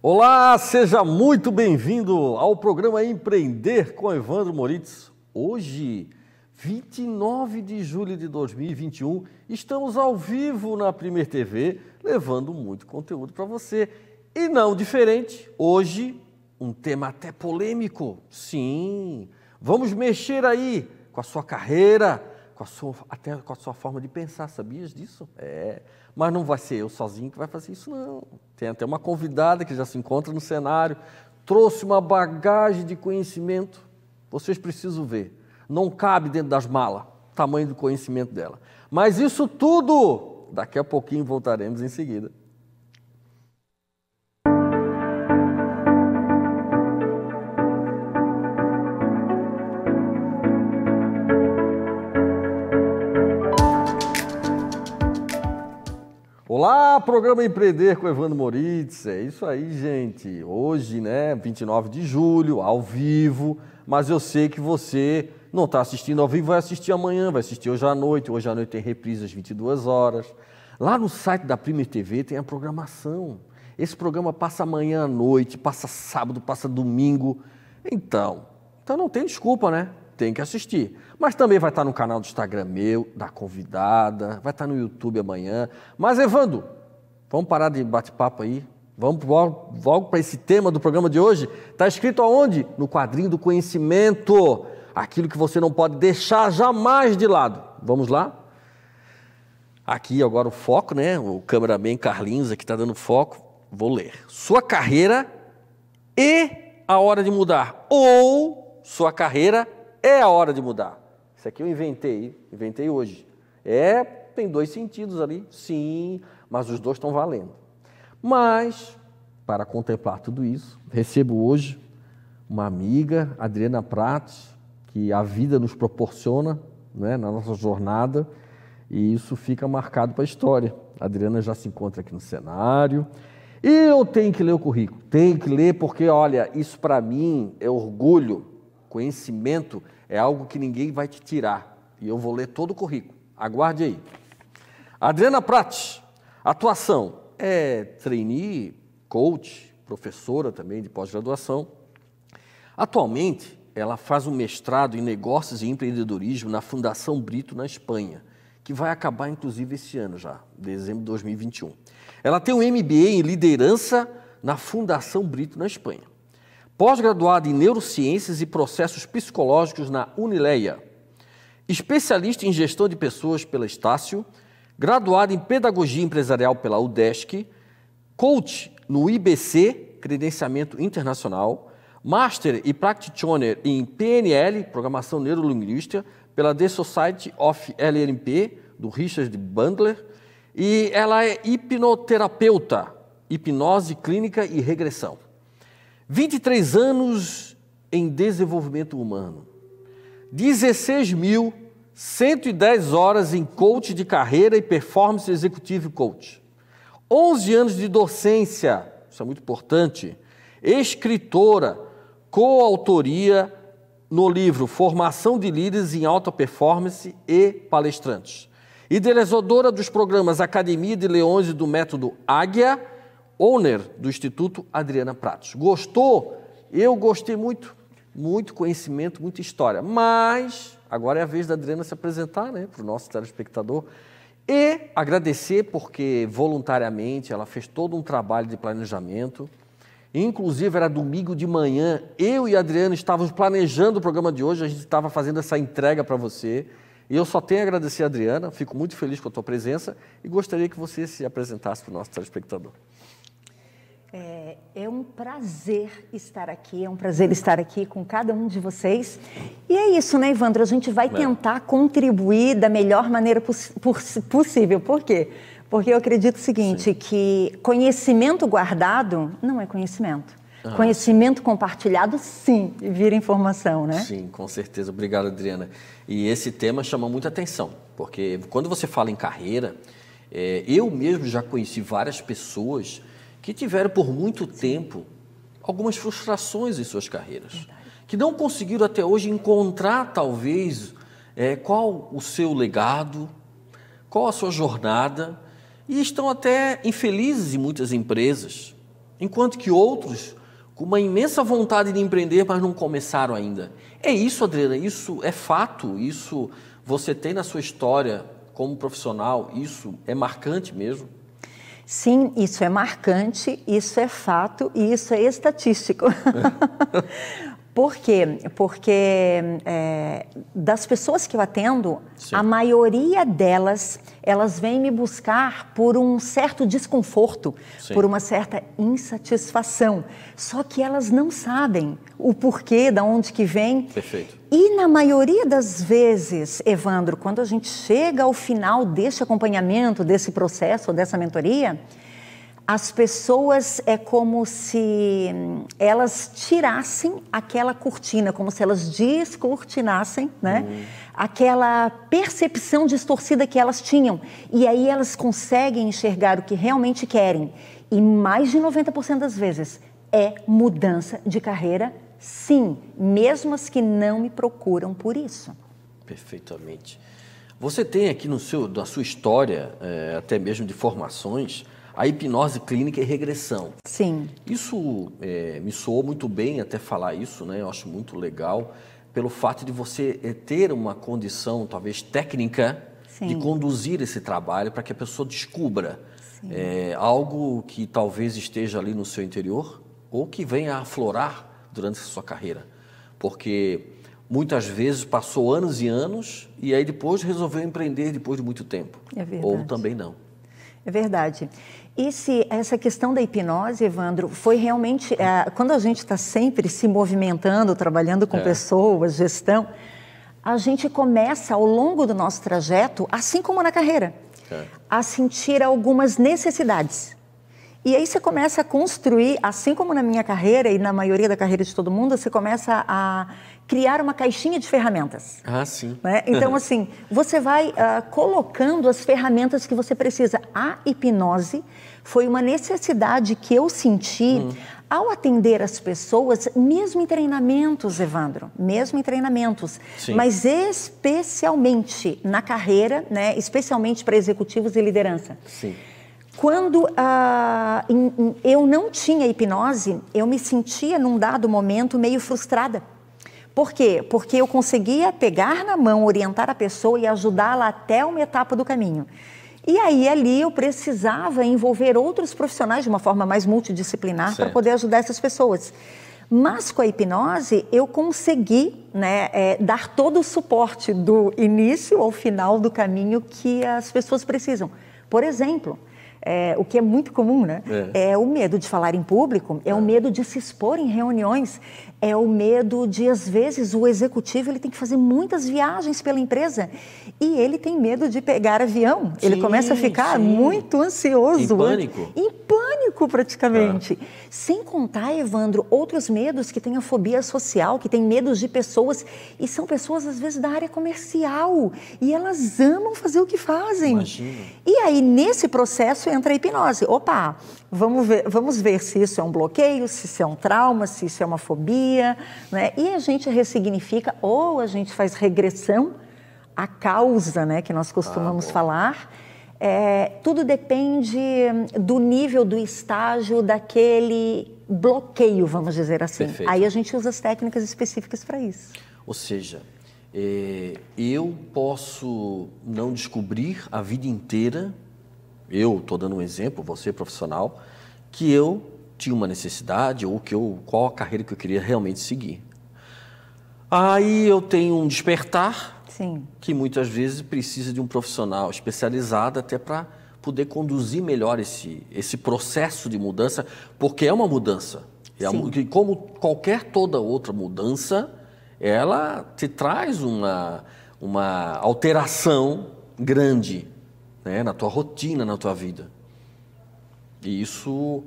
Olá, seja muito bem-vindo ao programa Empreender com Evandro Moritz. Hoje, 29 de julho de 2021, estamos ao vivo na Primeira TV, levando muito conteúdo para você. E não diferente, hoje, um tema até polêmico. Sim, vamos mexer aí com a sua carreira, com a sua, até com a sua forma de pensar, sabias disso? É. Mas não vai ser eu sozinho que vai fazer isso, não. Tem até uma convidada que já se encontra no cenário, trouxe uma bagagem de conhecimento. Vocês precisam ver. Não cabe dentro das malas, tamanho do conhecimento dela. Mas isso tudo, daqui a pouquinho voltaremos em seguida. Olá, programa Empreender com Evandro Moritz. É isso aí, gente. Hoje, né, 29 de julho, ao vivo, mas eu sei que você não está assistindo ao vivo, vai assistir amanhã, vai assistir hoje à noite. Hoje à noite tem reprise às 22 horas. Lá no site da Prime TV tem a programação. Esse programa passa amanhã à noite, passa sábado, passa domingo. Então, então não tem desculpa, né? tem que assistir. Mas também vai estar no canal do Instagram meu, da convidada, vai estar no YouTube amanhã. Mas, Evandro, vamos parar de bate-papo aí. Vamos logo, para esse tema do programa de hoje. Está escrito aonde? No quadrinho do conhecimento. Aquilo que você não pode deixar jamais de lado. Vamos lá? Aqui agora o foco, né? O cameraman Carlinhos aqui está dando foco. Vou ler. Sua carreira e a hora de mudar. Ou sua carreira é a hora de mudar. Isso aqui eu inventei, inventei hoje. É, tem dois sentidos ali, sim, mas os dois estão valendo. Mas, para contemplar tudo isso, recebo hoje uma amiga, Adriana Prates, que a vida nos proporciona né, na nossa jornada, e isso fica marcado para a história. A Adriana já se encontra aqui no cenário. E eu tenho que ler o currículo, tenho que ler porque, olha, isso para mim é orgulho Conhecimento é algo que ninguém vai te tirar. E eu vou ler todo o currículo. Aguarde aí. Adriana Prates, atuação. É trainee, coach, professora também de pós-graduação. Atualmente, ela faz um mestrado em negócios e empreendedorismo na Fundação Brito, na Espanha, que vai acabar inclusive esse ano já, dezembro de 2021. Ela tem um MBA em liderança na Fundação Brito, na Espanha pós-graduada em Neurociências e Processos Psicológicos na Unileia, especialista em Gestão de Pessoas pela Estácio, graduada em Pedagogia Empresarial pela UDESC, coach no IBC, Credenciamento Internacional, Master e Practitioner em PNL, Programação Neurolinguística, pela The Society of LNP, do Richard Bandler, e ela é hipnoterapeuta, hipnose clínica e regressão. 23 anos em desenvolvimento humano, 16.110 horas em coach de carreira e performance executivo coach, 11 anos de docência, isso é muito importante, escritora, coautoria no livro Formação de Líderes em Alta Performance e Palestrantes, idealizadora dos programas Academia de Leões e do Método Águia, owner do Instituto Adriana Pratos. Gostou? Eu gostei muito, muito conhecimento, muita história. Mas agora é a vez da Adriana se apresentar né, para o nosso telespectador e agradecer porque voluntariamente ela fez todo um trabalho de planejamento. Inclusive, era domingo de manhã, eu e a Adriana estávamos planejando o programa de hoje, a gente estava fazendo essa entrega para você. E eu só tenho a agradecer a Adriana, fico muito feliz com a tua presença e gostaria que você se apresentasse para o nosso telespectador. É, é, um prazer estar aqui, é um prazer estar aqui com cada um de vocês. E é isso, né, Ivandro? A gente vai é. tentar contribuir da melhor maneira poss possível. Por quê? Porque eu acredito o seguinte, Sim. que conhecimento guardado não é conhecimento. Ah. Conhecimento compartilhado, sim, vira informação, né? Sim, com certeza. Obrigado, Adriana. E esse tema chama muita atenção, porque quando você fala em carreira, é, eu mesmo já conheci várias pessoas que tiveram por muito tempo algumas frustrações em suas carreiras, que não conseguiram até hoje encontrar, talvez, é, qual o seu legado, qual a sua jornada, e estão até infelizes em muitas empresas, enquanto que outros com uma imensa vontade de empreender, mas não começaram ainda. É isso, Adriana, isso é fato, isso você tem na sua história como profissional, isso é marcante mesmo. Sim, isso é marcante, isso é fato e isso é estatístico. Por quê? Porque é, das pessoas que eu atendo, Sim. a maioria delas, elas vêm me buscar por um certo desconforto, Sim. por uma certa insatisfação. Só que elas não sabem o porquê, da onde que vem. Perfeito. E na maioria das vezes, Evandro, quando a gente chega ao final deste acompanhamento, desse processo, dessa mentoria, as pessoas é como se hum, elas tirassem aquela cortina, como se elas descortinassem, né? Hum. Aquela percepção distorcida que elas tinham. E aí elas conseguem enxergar o que realmente querem. E mais de 90% das vezes é mudança de carreira, sim, mesmo as que não me procuram por isso. Perfeitamente. Você tem aqui no seu, na sua história, é, até mesmo de formações, a hipnose clínica e é regressão. Sim. Isso é, me soou muito bem até falar isso, né? Eu acho muito legal pelo fato de você é, ter uma condição, talvez técnica, Sim. de conduzir esse trabalho para que a pessoa descubra é, algo que talvez esteja ali no seu interior ou que venha a aflorar durante a sua carreira. Porque muitas vezes passou anos e anos e aí depois resolveu empreender depois de muito tempo. É verdade. Ou também não. É verdade. Esse, essa questão da hipnose, Evandro, foi realmente. É, quando a gente está sempre se movimentando, trabalhando com é. pessoas, gestão, a gente começa ao longo do nosso trajeto, assim como na carreira, é. a sentir algumas necessidades. E aí você começa a construir, assim como na minha carreira e na maioria da carreira de todo mundo, você começa a criar uma caixinha de ferramentas. Ah, sim. Né? Então, uhum. assim, você vai uh, colocando as ferramentas que você precisa. A hipnose foi uma necessidade que eu senti hum. ao atender as pessoas, mesmo em treinamentos, Evandro, mesmo em treinamentos, sim. mas especialmente na carreira, né? especialmente para executivos e liderança. Sim. Quando uh, eu não tinha hipnose, eu me sentia num dado momento meio frustrada por quê? Porque eu conseguia pegar na mão, orientar a pessoa e ajudá-la até uma etapa do caminho. E aí, ali, eu precisava envolver outros profissionais de uma forma mais multidisciplinar para poder ajudar essas pessoas. Mas com a hipnose, eu consegui né, é, dar todo o suporte do início ao final do caminho que as pessoas precisam. Por exemplo, é, o que é muito comum, né? É. é. o medo de falar em público, é, o é. medo de se expor em reuniões, é o medo de, às vezes, o executivo ele tem que fazer muitas viagens pela empresa e ele tem medo de pegar avião. Sim, ele começa a ficar sim. muito ansioso. Em pânico. Em pânico, praticamente. Ah. Sem contar, Evandro, outros medos que tem a fobia social, que tem medos de pessoas. E são pessoas, às vezes, da área comercial. E elas amam fazer o que fazem. Imagina. E aí, nesse processo, entra a hipnose. Opa, Vamos ver, vamos ver se isso é um bloqueio, se isso é um trauma, se isso é uma fobia, né? E a gente ressignifica ou a gente faz regressão à causa, né? Que nós costumamos ah, falar. É, tudo depende hum, do nível, do estágio daquele bloqueio, vamos dizer assim. Perfeito. Aí a gente usa as técnicas específicas para isso. Ou seja, é, eu posso não descobrir a vida inteira eu estou dando um exemplo, você profissional, que eu tinha uma necessidade ou que eu, qual a carreira que eu queria realmente seguir. Aí eu tenho um despertar, Sim. que muitas vezes precisa de um profissional especializado até para poder conduzir melhor esse, esse processo de mudança, porque é uma mudança. É e como qualquer toda outra mudança, ela te traz uma, uma alteração grande né, na tua rotina, na tua vida. E isso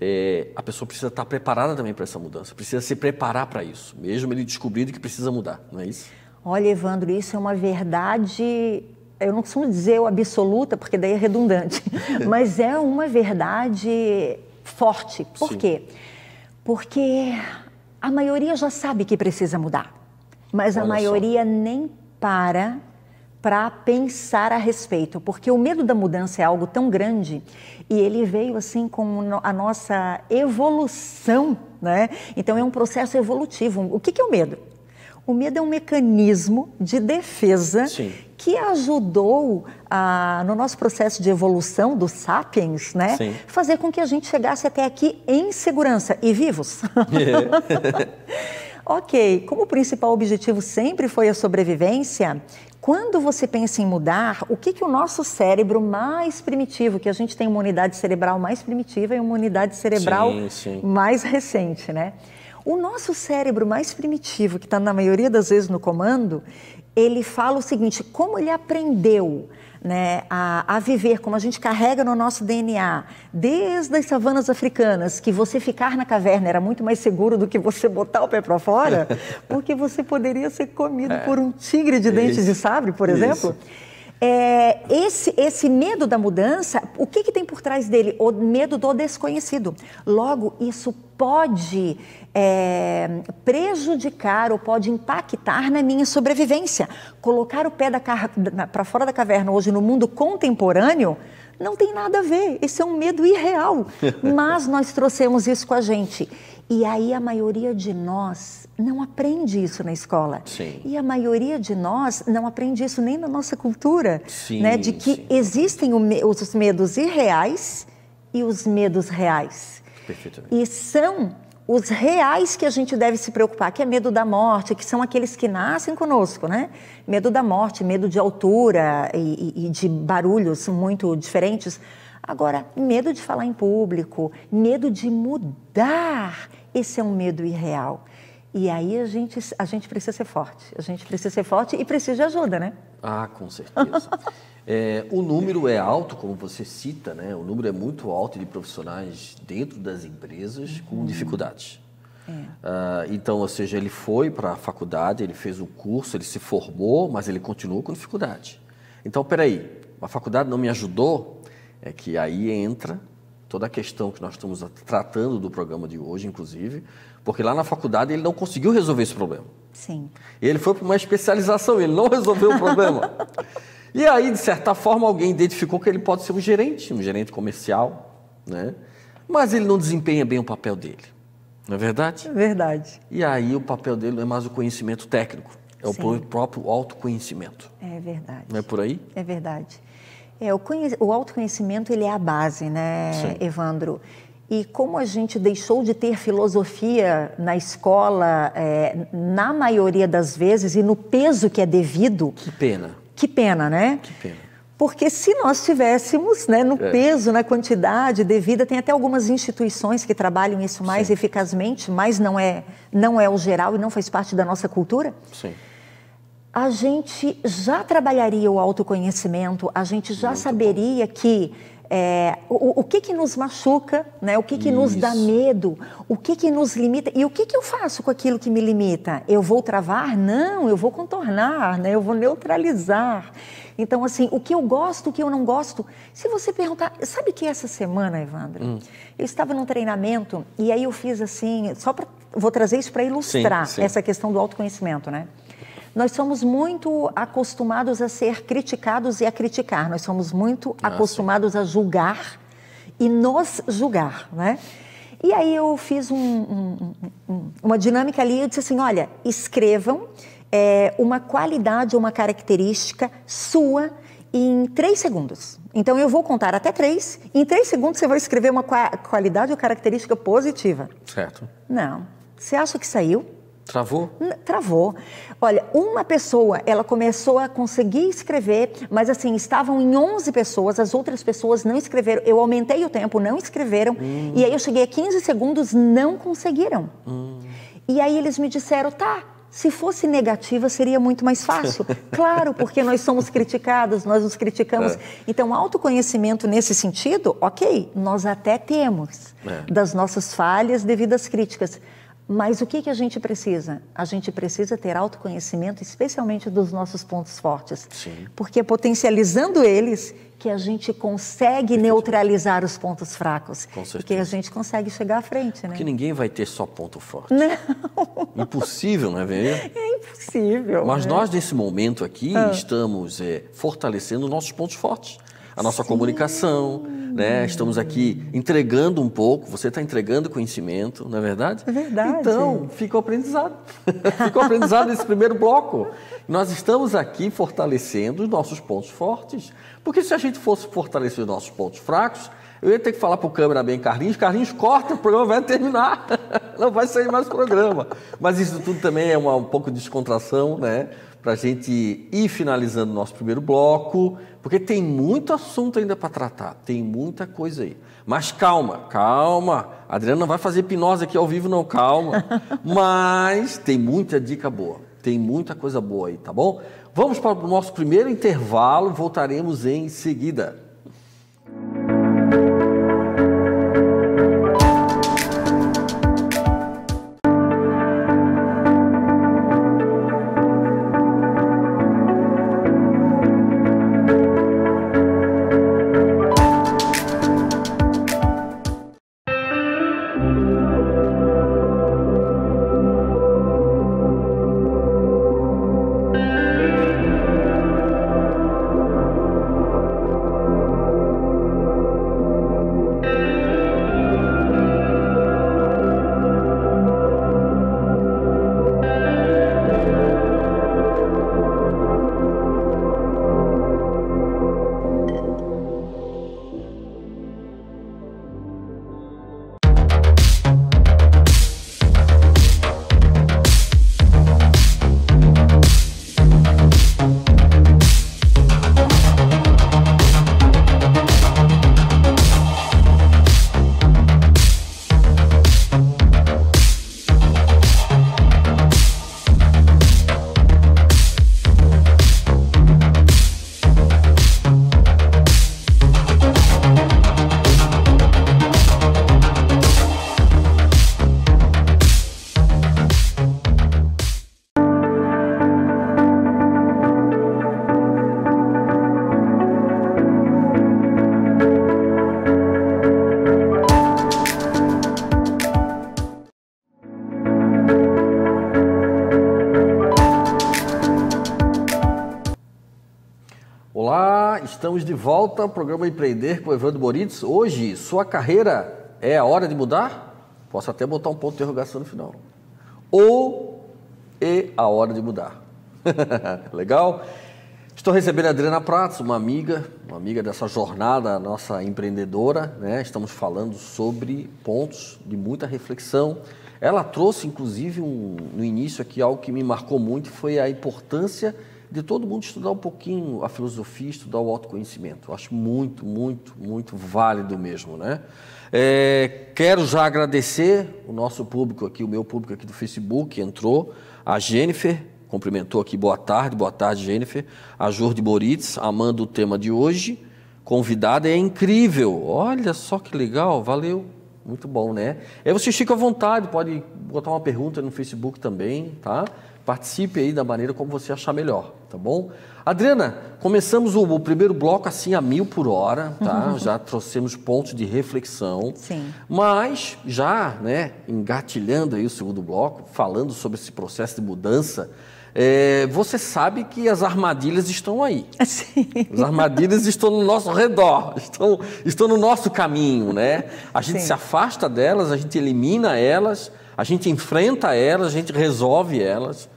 é, a pessoa precisa estar preparada também para essa mudança, precisa se preparar para isso, mesmo ele descobrindo que precisa mudar, não é isso? Olha, Evandro, isso é uma verdade. Eu não costumo dizer o absoluta, porque daí é redundante, mas é uma verdade forte. Por Sim. quê? Porque a maioria já sabe que precisa mudar, mas Olha a maioria só. nem para para pensar a respeito, porque o medo da mudança é algo tão grande e ele veio assim com a nossa evolução, né? Então é um processo evolutivo. O que, que é o medo? O medo é um mecanismo de defesa Sim. que ajudou a, no nosso processo de evolução dos sapiens, né? Sim. Fazer com que a gente chegasse até aqui em segurança e vivos. É. ok, como o principal objetivo sempre foi a sobrevivência, quando você pensa em mudar, o que, que o nosso cérebro mais primitivo, que a gente tem uma unidade cerebral mais primitiva e uma unidade cerebral sim, sim. mais recente, né? O nosso cérebro mais primitivo, que está na maioria das vezes no comando, ele fala o seguinte: como ele aprendeu né, a, a, viver, como a gente carrega no nosso DNA, desde as savanas africanas, que você ficar na caverna era muito mais seguro do que você botar o pé para fora, porque você poderia ser comido é. por um tigre de dentes de sabre, por exemplo. É, esse, esse medo da mudança, o que, que tem por trás dele? O medo do desconhecido. Logo, isso pode é, prejudicar ou pode impactar na minha sobrevivência. Colocar o pé para fora da caverna hoje no mundo contemporâneo não tem nada a ver. Esse é um medo irreal. Mas nós trouxemos isso com a gente. E aí a maioria de nós não aprende isso na escola. Sim. E a maioria de nós não aprende isso nem na nossa cultura, sim, né? De que sim. existem os medos irreais e os medos reais. E são os reais que a gente deve se preocupar, que é medo da morte, que são aqueles que nascem conosco, né? Medo da morte, medo de altura e, e de barulhos muito diferentes. Agora, medo de falar em público, medo de mudar, esse é um medo irreal. E aí a gente, a gente precisa ser forte. A gente precisa ser forte e precisa de ajuda, né? Ah, com certeza. é, o número é alto, como você cita, né? O número é muito alto de profissionais dentro das empresas com uhum. dificuldades. É. Uh, então, ou seja, ele foi para a faculdade, ele fez um curso, ele se formou, mas ele continuou com dificuldade. Então, peraí, a faculdade não me ajudou? É que aí entra toda a questão que nós estamos tratando do programa de hoje, inclusive, porque lá na faculdade ele não conseguiu resolver esse problema. Sim. Ele foi para uma especialização, ele não resolveu o problema. e aí, de certa forma, alguém identificou que ele pode ser um gerente, um gerente comercial, né? Mas ele não desempenha bem o papel dele. Não é verdade? É verdade. E aí o papel dele não é mais o conhecimento técnico, é Sim. o próprio autoconhecimento. É verdade. Não é por aí? É verdade. É, o, conhe... o autoconhecimento ele é a base, né, Sim. Evandro? E como a gente deixou de ter filosofia na escola, é, na maioria das vezes, e no peso que é devido. Que pena. Que pena, né? Que pena. Porque se nós tivéssemos né, no é. peso, na quantidade devida, tem até algumas instituições que trabalham isso mais Sim. eficazmente, mas não é, não é o geral e não faz parte da nossa cultura. Sim a gente já trabalharia o autoconhecimento, a gente já Muito saberia bom. que é, o, o, que, que nos machuca, né? o que, que Isso. nos dá medo, o que, que nos limita e o que, que eu faço com aquilo que me limita? Eu vou travar? Não, eu vou contornar, né? eu vou neutralizar. Então, assim, o que eu gosto, o que eu não gosto. Se você perguntar, sabe que é essa semana, Evandro, hum. eu estava num treinamento e aí eu fiz assim, só para. Vou trazer isso para ilustrar sim, sim. essa questão do autoconhecimento, né? Nós somos muito acostumados a ser criticados e a criticar, nós somos muito Nossa. Ah, acostumados a julgar e nos julgar, né? E aí eu fiz um, um, um, uma dinâmica ali, eu disse assim, olha, escrevam é, uma qualidade, uma característica sua em três segundos. Então eu vou contar até três, em três segundos você vai escrever uma qualidade ou característica positiva. Certo. Não. Você acha que saiu? Travou? Travou. Olha, uma pessoa, ela começou a conseguir escrever, mas assim, estavam em 11 pessoas, as outras pessoas não escreveram. Eu aumentei o tempo, não escreveram. Hum. E aí eu cheguei a 15 segundos, não conseguiram. Hum. E aí eles me disseram, tá, se fosse negativa, seria muito mais fácil. Claro, porque nós somos criticados, nós nos criticamos. É. Então, autoconhecimento nesse sentido, ok, nós até temos é. das nossas falhas devido às críticas. Mas o que, que a gente precisa? A gente precisa ter autoconhecimento, especialmente dos nossos pontos fortes. Sim. Porque é potencializando eles que a gente consegue Perfeito. neutralizar os pontos fracos. Com certeza. que a gente consegue chegar à frente, né? Porque ninguém vai ter só ponto forte. Não. Impossível, não é É impossível. Mas né? nós, nesse momento aqui, ah. estamos é, fortalecendo nossos pontos fortes a nossa Sim. comunicação, né? Estamos aqui entregando um pouco, você está entregando conhecimento, não é verdade? É verdade. Então, fica o aprendizado. fica o aprendizado nesse primeiro bloco. Nós estamos aqui fortalecendo os nossos pontos fortes, porque se a gente fosse fortalecer os nossos pontos fracos, eu ia ter que falar para o câmera bem, Carlinhos, Carlinhos, corta, o programa vai terminar. Não vai sair mais programa. Mas isso tudo também é uma, um pouco de descontração, né? para a gente ir finalizando o nosso primeiro bloco, porque tem muito assunto ainda para tratar, tem muita coisa aí. Mas calma, calma. A Adriana não vai fazer hipnose aqui ao vivo, não, calma. Mas tem muita dica boa, tem muita coisa boa aí, tá bom? Vamos para o nosso primeiro intervalo, voltaremos em seguida. volta ao programa Empreender com o Evandro Moritz. Hoje, sua carreira é a hora de mudar? Posso até botar um ponto de interrogação no final. Ou é a hora de mudar? Legal? Estou recebendo a Adriana Prats, uma amiga, uma amiga dessa jornada, nossa empreendedora. Né? Estamos falando sobre pontos de muita reflexão. Ela trouxe, inclusive, um, no início aqui algo que me marcou muito, foi a importância de todo mundo estudar um pouquinho a filosofia, estudar o autoconhecimento. Eu acho muito, muito, muito válido mesmo, né? É, quero já agradecer o nosso público aqui, o meu público aqui do Facebook, entrou, a Jennifer, cumprimentou aqui, boa tarde, boa tarde, Jennifer, a Jordi Boritz, amando o tema de hoje, convidada, é incrível, olha só que legal, valeu, muito bom, né? Aí vocês ficam à vontade, pode botar uma pergunta no Facebook também, tá? Participe aí da maneira como você achar melhor, tá bom? Adriana, começamos o, o primeiro bloco assim a mil por hora, tá? Uhum. Já trouxemos pontos de reflexão. Sim. Mas já, né, engatilhando aí o segundo bloco, falando sobre esse processo de mudança, é, você sabe que as armadilhas estão aí. Sim. As armadilhas estão no nosso redor, estão, estão no nosso caminho, né? A gente Sim. se afasta delas, a gente elimina elas, a gente enfrenta elas, a gente resolve elas.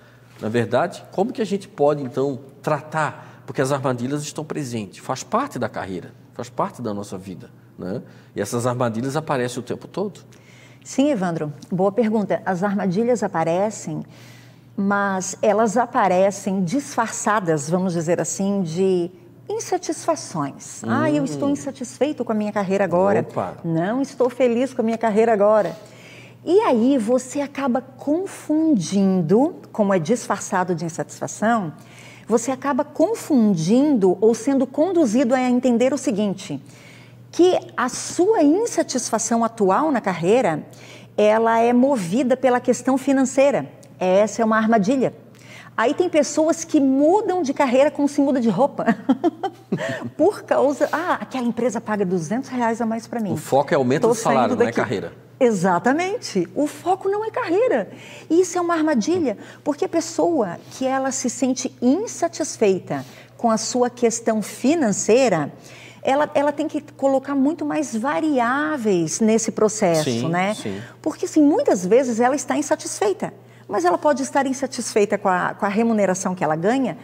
Na é verdade, como que a gente pode então tratar? Porque as armadilhas estão presentes, faz parte da carreira, faz parte da nossa vida. Né? E essas armadilhas aparecem o tempo todo. Sim, Evandro, boa pergunta. As armadilhas aparecem, mas elas aparecem disfarçadas, vamos dizer assim, de insatisfações. Hum. Ah, eu estou hum. insatisfeito com a minha carreira agora. Opa. Não estou feliz com a minha carreira agora. E aí você acaba confundindo, como é disfarçado de insatisfação, você acaba confundindo ou sendo conduzido a entender o seguinte: que a sua insatisfação atual na carreira, ela é movida pela questão financeira. Essa é uma armadilha. Aí tem pessoas que mudam de carreira como se muda de roupa. Por causa. Ah, aquela empresa paga 200 reais a mais para mim. O foco é aumento do salário, não é carreira. Exatamente. O foco não é carreira. isso é uma armadilha, porque a pessoa que ela se sente insatisfeita com a sua questão financeira, ela, ela tem que colocar muito mais variáveis nesse processo, sim, né? Sim. Porque assim, muitas vezes ela está insatisfeita mas ela pode estar insatisfeita com a, com a remuneração que ela ganha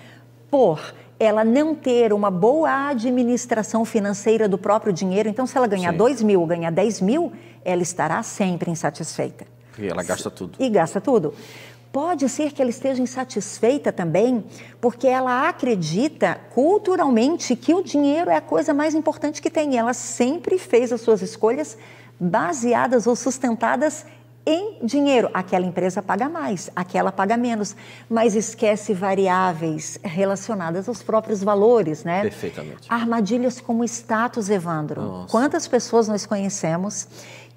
por ela não ter uma boa administração financeira do próprio dinheiro. Então, se ela ganhar 2 mil ou ganhar 10 mil, ela estará sempre insatisfeita. E ela gasta tudo. E gasta tudo. Pode ser que ela esteja insatisfeita também, porque ela acredita culturalmente que o dinheiro é a coisa mais importante que tem. Ela sempre fez as suas escolhas baseadas ou sustentadas em dinheiro. Aquela empresa paga mais, aquela paga menos, mas esquece variáveis relacionadas aos próprios valores, né? Perfeitamente. Armadilhas como status, Evandro. Nossa. Quantas pessoas nós conhecemos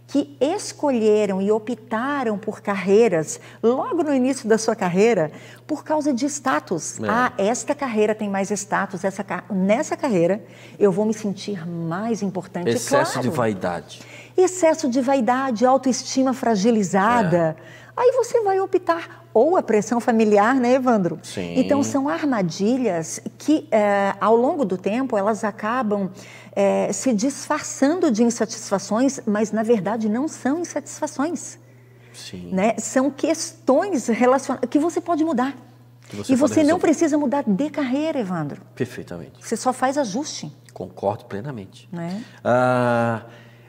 que escolheram e optaram por carreiras logo no início da sua carreira por causa de status. É. Ah, esta carreira tem mais status, essa nessa carreira eu vou me sentir mais importante. Excesso claro, de vaidade excesso de vaidade, autoestima fragilizada. É. Aí você vai optar ou a pressão familiar, né, Evandro? Sim. Então são armadilhas que, é, ao longo do tempo, elas acabam é, se disfarçando de insatisfações, mas na verdade não são insatisfações. Sim. Né? São questões relacionadas que você pode mudar. Você e você resolver. não precisa mudar de carreira, Evandro. Perfeitamente. Você só faz ajuste. Concordo plenamente. Né? Ah,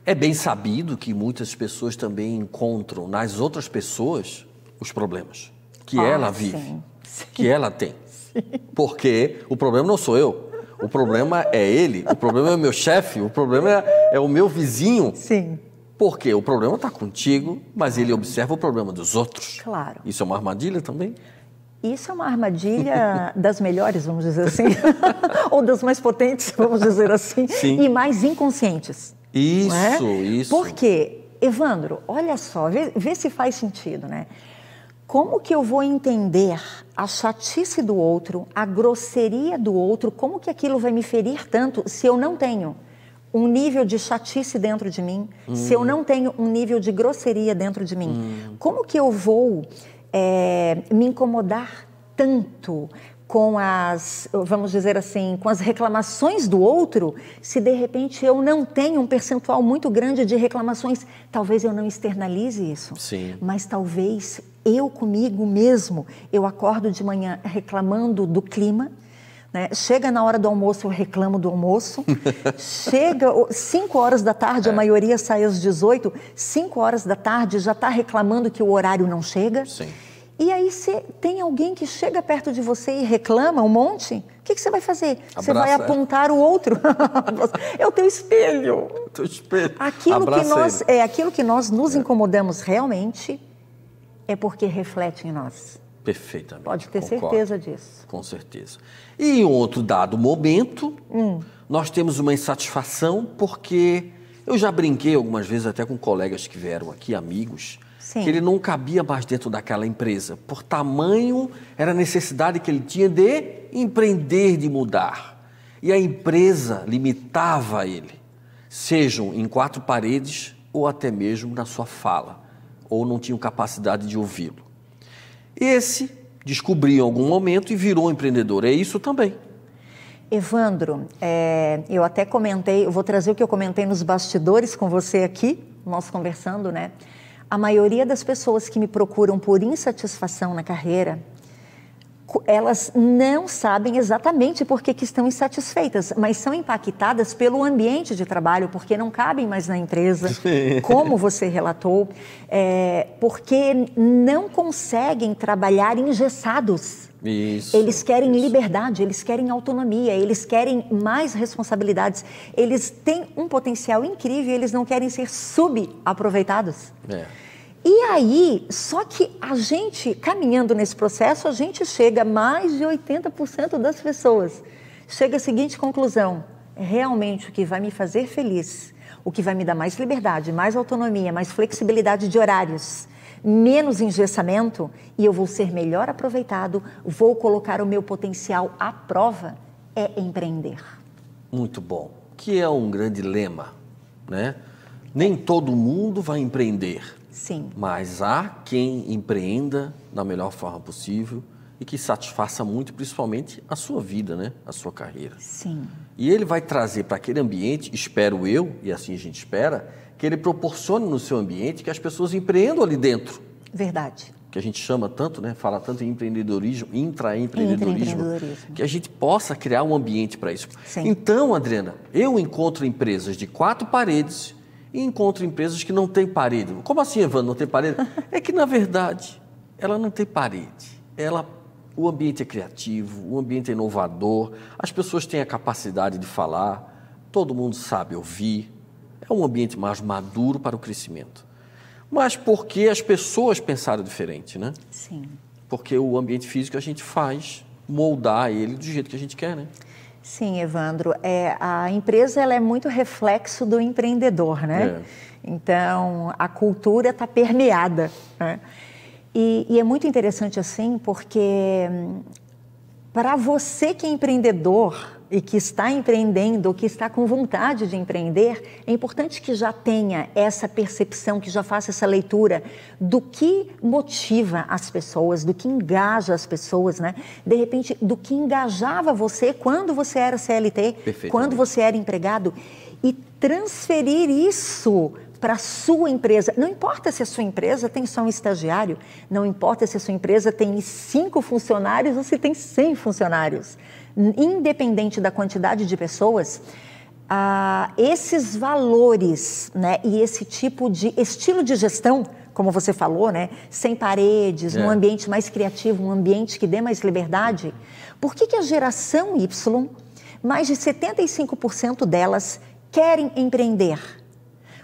é bem sabido que muitas pessoas também encontram nas outras pessoas os problemas que ah, ela vive, sim, sim. que ela tem. Sim. Porque o problema não sou eu, o problema é ele, o problema é o meu chefe, o problema é, é, o meu vizinho. Sim. Porque o problema está contigo, mas ele observa o problema dos outros. Claro. Isso é uma armadilha também? Isso é uma armadilha das melhores, vamos dizer assim, ou das mais potentes, vamos dizer assim, Sim. e mais inconscientes. Isso, é? isso. Porque, Evandro, olha só, vê, vê se faz sentido, né? Como que eu vou entender a chatice do outro, a grosseria do outro, como que aquilo vai me ferir tanto se eu não tenho um nível de chatice dentro de mim, hum. se eu hum. não tenho um nível de grosseria dentro de mim? Hum. Como que eu vou é, me incomodar tanto com as, vamos dizer assim, com as reclamações do outro, se de repente eu não tenho um percentual muito grande de reclamações, talvez eu não externalize isso. Sim. Mas talvez eu comigo mesmo, eu acordo de manhã reclamando do clima, né? Chega na hora do almoço, eu reclamo do almoço. Chega 5 horas da tarde, a é. maioria sai às 18, 5 horas da tarde já está reclamando que o horário não chega. Sim. E aí, se tem alguém que chega perto de você e reclama um monte, o que, que você vai fazer? Abraça você vai apontar o outro. é o teu espelho. O teu espelho. Aquilo que, nós, é, aquilo que nós nos é. incomodamos realmente é porque reflete em nós. Perfeitamente. Pode ter Concordo. certeza disso. Com certeza. E em outro dado momento, hum. nós temos uma insatisfação porque eu já brinquei algumas vezes até com colegas que vieram aqui, amigos, Sim. que ele não cabia mais dentro daquela empresa. Por tamanho, era a necessidade que ele tinha de empreender, de mudar. E a empresa limitava ele, sejam em quatro paredes ou até mesmo na sua fala, ou não tinham capacidade de ouvi-lo. Esse descobriu em algum momento e virou empreendedor. É isso também. Evandro, é, eu até comentei, eu vou trazer o que eu comentei nos bastidores com você aqui, nós conversando, né? a maioria das pessoas que me procuram por insatisfação na carreira, elas não sabem exatamente por que, que estão insatisfeitas, mas são impactadas pelo ambiente de trabalho, porque não cabem mais na empresa, como você relatou, é, porque não conseguem trabalhar engessados. Isso, eles querem isso. liberdade, eles querem autonomia, eles querem mais responsabilidades. Eles têm um potencial incrível, eles não querem ser subaproveitados. É. E aí, só que a gente, caminhando nesse processo, a gente chega a mais de 80% das pessoas. Chega à seguinte conclusão: é realmente o que vai me fazer feliz, o que vai me dar mais liberdade, mais autonomia, mais flexibilidade de horários, menos engessamento e eu vou ser melhor aproveitado, vou colocar o meu potencial à prova, é empreender. Muito bom. Que é um grande lema, né? Nem todo mundo vai empreender. Sim. Mas há quem empreenda da melhor forma possível e que satisfaça muito, principalmente a sua vida, né? A sua carreira. Sim. E ele vai trazer para aquele ambiente, espero eu, e assim a gente espera, que ele proporcione no seu ambiente que as pessoas empreendam ali dentro. Verdade. Que a gente chama tanto, né? Fala tanto em empreendedorismo, intraempreendedorismo, empreendedorismo, que a gente possa criar um ambiente para isso. Sim. Então, Adriana, eu encontro empresas de quatro paredes e encontro empresas que não têm parede. Como assim, Evandro, não tem parede? é que, na verdade, ela não tem parede. Ela o ambiente é criativo, o ambiente é inovador, as pessoas têm a capacidade de falar, todo mundo sabe ouvir, é um ambiente mais maduro para o crescimento. Mas porque as pessoas pensaram diferente, né? Sim. Porque o ambiente físico a gente faz moldar ele do jeito que a gente quer, né? Sim, Evandro. É, a empresa ela é muito reflexo do empreendedor, né? É. Então, a cultura está permeada. Né? E, e é muito interessante assim, porque hum, para você que é empreendedor, e que está empreendendo, ou que está com vontade de empreender, é importante que já tenha essa percepção, que já faça essa leitura do que motiva as pessoas, do que engaja as pessoas, né? De repente, do que engajava você quando você era CLT, quando você era empregado e transferir isso para a sua empresa. Não importa se a sua empresa tem só um estagiário, não importa se a sua empresa tem cinco funcionários ou se tem cem funcionários independente da quantidade de pessoas, ah, esses valores né, e esse tipo de estilo de gestão, como você falou, né, sem paredes, é. num ambiente mais criativo, um ambiente que dê mais liberdade, por que, que a geração Y, mais de 75% delas, querem empreender?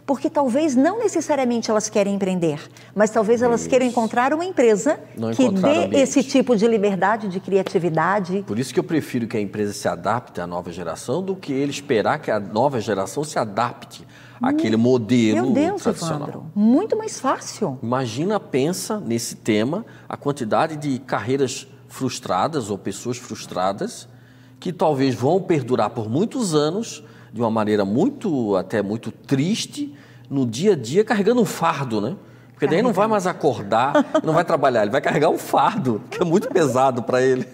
porque talvez não necessariamente elas querem empreender, mas talvez elas isso. queiram encontrar uma empresa não que dê ambiente. esse tipo de liberdade, de criatividade. Por isso que eu prefiro que a empresa se adapte à nova geração do que ele esperar que a nova geração se adapte àquele hum. modelo Deus, tradicional. Evandro, muito mais fácil. Imagina, pensa nesse tema, a quantidade de carreiras frustradas ou pessoas frustradas que talvez vão perdurar por muitos anos de uma maneira muito, até muito triste, no dia a dia, carregando um fardo, né? Porque daí não vai mais acordar, não vai trabalhar, ele vai carregar um fardo, que é muito pesado para ele.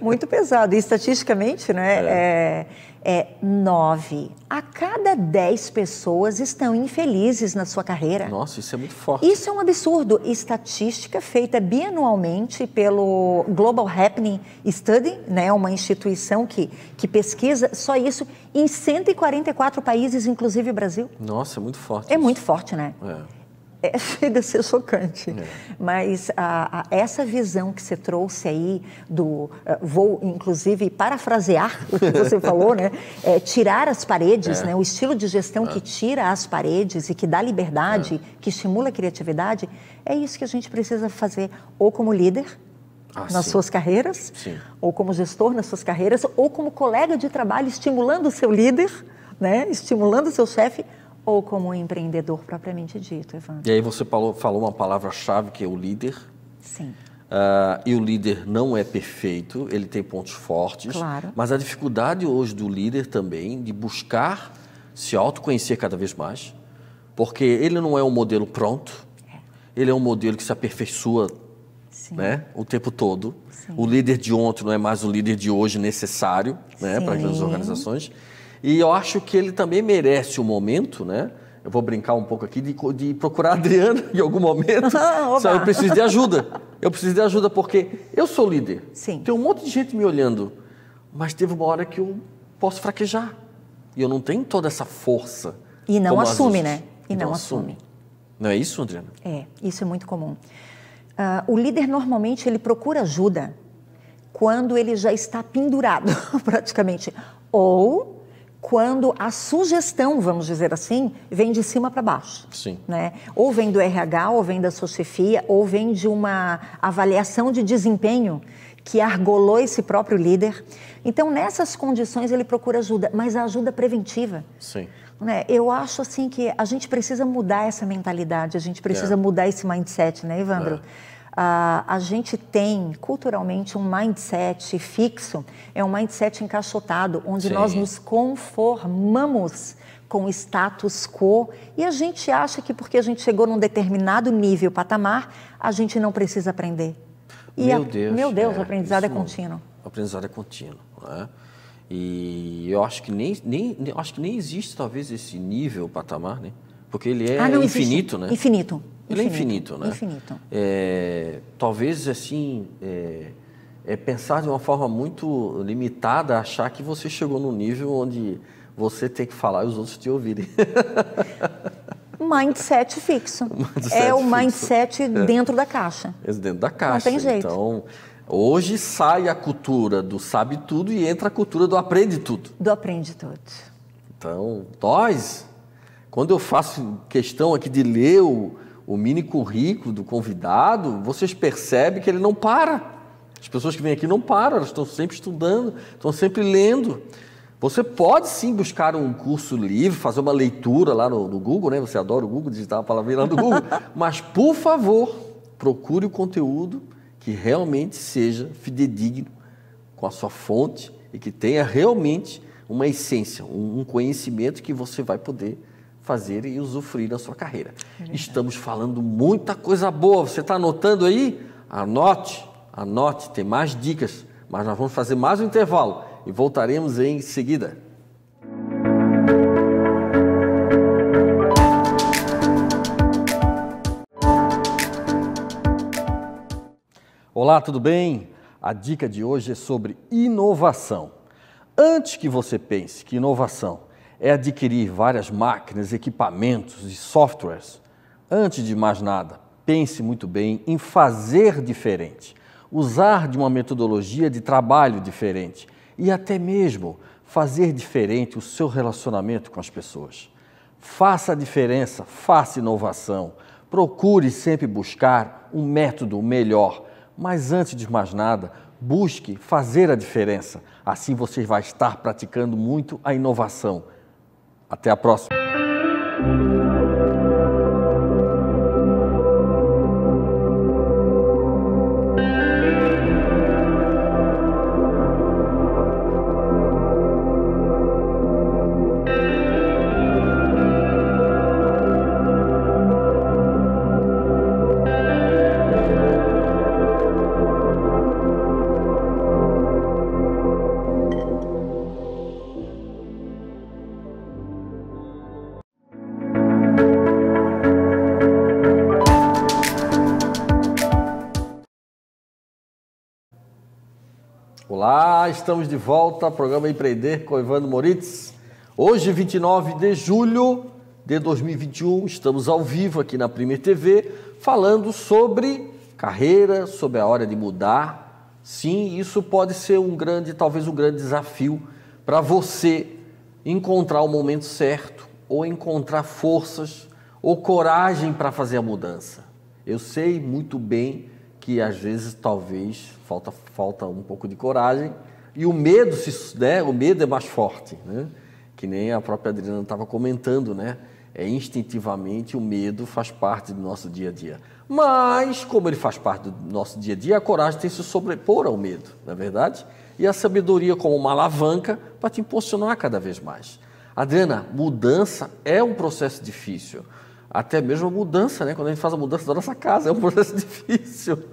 Muito pesado. E estatisticamente, né? É. É, é 9 a cada 10 pessoas estão infelizes na sua carreira. Nossa, isso é muito forte. Isso é um absurdo. Estatística feita bianualmente pelo Global Happening Study, né, uma instituição que, que pesquisa só isso em 144 países, inclusive o Brasil. Nossa, é muito forte. É isso. muito forte, né? É. É, chega a ser chocante. É. Mas a, a, essa visão que você trouxe aí do. Eh, vou, inclusive, parafrasear o que você falou, né? É, tirar as paredes, é. né? O estilo de gestão que é. tira as paredes e que dá liberdade, é. que estimula a criatividade, é isso que a gente precisa fazer, ou como líder, ah, nas sim. suas carreiras, sim. ou como gestor nas suas carreiras, ou como colega de trabalho, estimulando o seu líder, né? estimulando o seu chefe ou como empreendedor propriamente dito, Evandro. E aí você falou, falou uma palavra-chave que é o líder. Sim. Uh, e o líder não é perfeito, ele tem pontos fortes. Claro. Mas a dificuldade hoje do líder também de buscar se autoconhecer cada vez mais, porque ele não é um modelo pronto, é. ele é um modelo que se aperfeiçoa Né? o tempo todo. Sim. O líder de ontem não é mais o líder de hoje necessário né? para as grandes organizações. E eu acho que ele também merece o um momento, né? Eu vou brincar um pouco aqui de, de procurar a Adriana em algum momento. Ah, Sabe, eu preciso de ajuda. Eu preciso de ajuda porque eu sou líder. Sim. Tem um monte de gente me olhando, mas teve uma hora que eu posso fraquejar. E eu não tenho toda essa força. E não assume, né? E não, não assume. assume. Não é isso, Adriana? É, isso é muito comum. Uh, o líder normalmente ele procura ajuda quando ele já está pendurado, praticamente, ou quando a sugestão, vamos dizer assim, vem de cima para baixo. Sim. Né? Ou vem do RH, ou vem da sua ou vem de uma avaliação de desempenho que argolou esse próprio líder. Então, nessas condições, ele procura ajuda, mas a ajuda preventiva. Sim. Né? Eu acho assim que a gente precisa mudar essa mentalidade, a gente precisa é. mudar esse mindset, né, Evandro? É. Uh, a gente tem culturalmente um mindset fixo, é um mindset encaixotado, onde Sim. nós nos conformamos com o status quo e a gente acha que porque a gente chegou num determinado nível, patamar, a gente não precisa aprender. E meu a, Deus. Meu Deus, é, o aprendizado é contínuo. O aprendizado é contínuo. Né? E eu acho que nem, nem, acho que nem existe talvez esse nível, patamar, né? Porque ele é ah, não, infinito, né? Infinito. Ele é infinito, é infinito, né? Infinito. É, talvez, assim, é, é, pensar de uma forma muito limitada, achar que você chegou num nível onde você tem que falar e os outros te ouvirem. Mindset fixo. Mindset é o mindset é. dentro da caixa. É dentro da caixa. Não tem jeito. Então, hoje sai a cultura do sabe tudo e entra a cultura do aprende tudo. Do aprende tudo. Então, nós, quando eu faço questão aqui de ler o o mini currículo do convidado, vocês percebem que ele não para. As pessoas que vêm aqui não param, elas estão sempre estudando, estão sempre lendo. Você pode sim buscar um curso livre, fazer uma leitura lá no, no Google, né? Você adora o Google, digitar a palavra lá no Google. Mas, por favor, procure o conteúdo que realmente seja fidedigno com a sua fonte e que tenha realmente uma essência, um conhecimento que você vai poder fazer e usufruir da sua carreira. É Estamos falando muita coisa boa. Você está anotando aí? Anote, anote, tem mais dicas. Mas nós vamos fazer mais um intervalo e voltaremos em seguida. Olá, tudo bem? A dica de hoje é sobre inovação. Antes que você pense que inovação é adquirir várias máquinas, equipamentos e softwares. Antes de mais nada, pense muito bem em fazer diferente, usar de uma metodologia de trabalho diferente e até mesmo fazer diferente o seu relacionamento com as pessoas. Faça a diferença, faça inovação. Procure sempre buscar um método melhor, mas antes de mais nada, busque fazer a diferença. Assim você vai estar praticando muito a inovação até a próxima. estamos de volta, ao programa Empreender com Ivano Moritz. Hoje, 29 de julho de 2021, estamos ao vivo aqui na Primeira TV, falando sobre carreira, sobre a hora de mudar. Sim, isso pode ser um grande, talvez um grande desafio para você encontrar o momento certo, ou encontrar forças, ou coragem para fazer a mudança. Eu sei muito bem que às vezes talvez falta, falta um pouco de coragem, e o medo, se, né, o medo é mais forte, né? que nem a própria Adriana estava comentando, né? É instintivamente o medo faz parte do nosso dia a dia. Mas, como ele faz parte do nosso dia a dia, a coragem tem que se sobrepor ao medo, na é verdade? E a sabedoria como uma alavanca para te impulsionar cada vez mais. Adriana, mudança é um processo difícil. Até mesmo a mudança, né? Quando a gente faz a mudança da nossa casa, é um processo difícil.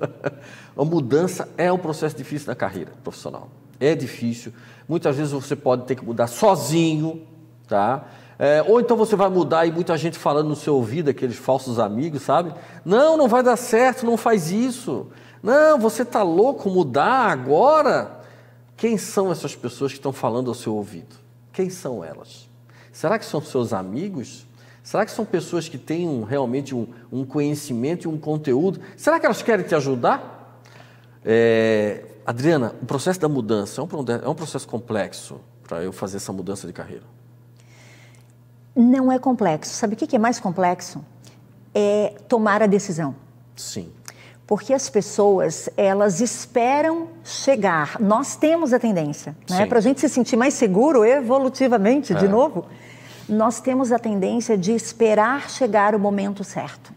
a mudança é um processo difícil na carreira profissional. É difícil. Muitas vezes você pode ter que mudar sozinho, tá? É, ou então você vai mudar e muita gente falando no seu ouvido, aqueles falsos amigos, sabe? Não, não vai dar certo, não faz isso. Não, você está louco mudar agora. Quem são essas pessoas que estão falando ao seu ouvido? Quem são elas? Será que são seus amigos? Será que são pessoas que têm um, realmente um, um, conhecimento e um conteúdo? Será que elas querem te ajudar? É, Adriana, o processo da mudança é um, é um processo complexo para eu fazer essa mudança de carreira? Não é complexo. Sabe o que é mais complexo? É tomar a decisão. Sim. Porque as pessoas, elas esperam chegar. Nós temos a tendência, né? Para a gente se sentir mais seguro evolutivamente, é. de novo, nós temos a tendência de esperar chegar o momento certo.